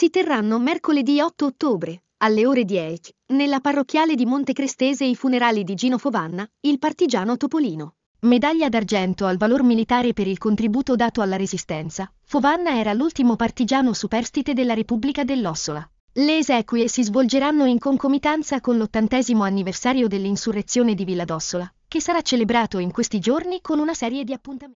si terranno mercoledì 8 ottobre, alle ore 10, nella parrocchiale di Montecrestese i funerali di Gino Fovanna, il partigiano Topolino. Medaglia d'argento al valor militare per il contributo dato alla Resistenza, Fovanna era l'ultimo partigiano superstite della Repubblica dell'Ossola. Le esequie si svolgeranno in concomitanza con l'ottantesimo anniversario dell'insurrezione di Villa d'Ossola, che sarà celebrato in questi giorni con una serie di appuntamenti.